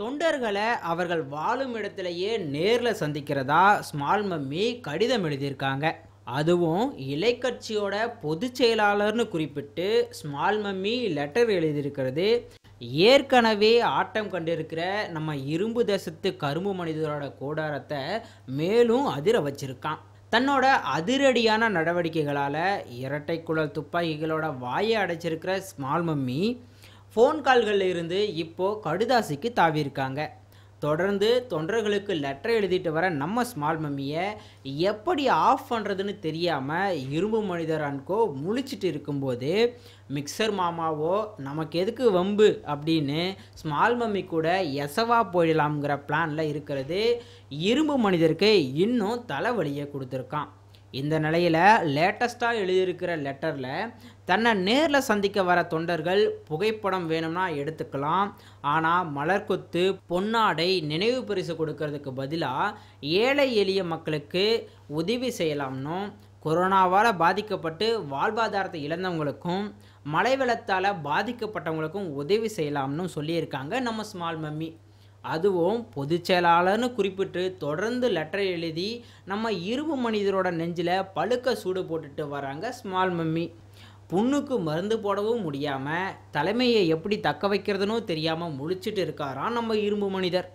தொண்டர்களை அவர்கள் வாழும் இடத்திலேயே நேரில் சந்திக்கிறதா ஸ்மால் மம்மி கடிதம் எழுதியிருக்காங்க அதுவும் இலைக்கட்சியோட பொதுச் செயலாளர்னு குறிப்பிட்டு ஸ்மால் மம்மி லெட்டர் எழுதியிருக்கிறது ஏற்கனவே ஆட்டம் கண்டிருக்கிற நம்ம இரும்பு தேசத்து கரும்பு மனிதரோட கூடாரத்தை மேலும் அதிர வச்சிருக்கான் தன்னோட அதிரடியான நடவடிக்கைகளால் இரட்டை குழல் துப்பாக்கிகளோட வாயை அடைச்சிருக்கிற ஸ்மால் மம்மி ஃபோன் கால்களில் இருந்து இப்போது கடுதாசிக்கு தாவியிருக்காங்க தொடர்ந்து தொண்டர்களுக்கு லெட்டர் எழுதிட்டு வர நம்ம ஸ்மால் மம்மியை எப்படி ஆஃப் பண்ணுறதுன்னு தெரியாமல் இரும்பு மனிதர் அன்கோ முழிச்சிட்டு இருக்கும்போது மிக்சர் மாமாவோ நமக்கு எதுக்கு வம்பு அப்படின்னு ஸ்மால் மம்மி கூட எசவா போயிடலாம்ங்கிற பிளானில் இருக்கிறது இரும்பு மனிதருக்கு இன்னும் தலைவலியை கொடுத்துருக்கான் இந்த நிலையில் லேட்டஸ்ட்டாக எழுதியிருக்கிற லெட்டரில் தன்னை நேரில் சந்திக்க வர தொண்டர்கள் புகைப்படம் வேணும்னா எடுத்துக்கலாம் ஆனால் மலர்கொத்து பொன்னாடை நினைவு பரிசு கொடுக்கறதுக்கு பதிலாக ஏழை எளிய மக்களுக்கு உதவி செய்யலாம்னும் கொரோனாவால் பாதிக்கப்பட்டு வாழ்வாதாரத்தை இழந்தவங்களுக்கும் மழை வெள்ளத்தால் பாதிக்கப்பட்டவங்களுக்கும் உதவி செய்யலாம்னு சொல்லியிருக்காங்க நம்ம ஸ்மால் மம்மி அதுவும் பொதுச் செயலாளர்னு குறிப்பிட்டு தொடர்ந்து லெட்டர் எழுதி நம்ம இரும்பு மனிதரோட நெஞ்சில் பழுக்க சூடு போட்டுட்டு வராங்க ஸ்மால் மம்மி புண்ணுக்கு மருந்து போடவும் முடியாமல் தலைமையை எப்படி தக்க வைக்கிறதுனும் தெரியாமல் முழிச்சிட்டு இருக்காராம் நம்ம இரும்பு மனிதர்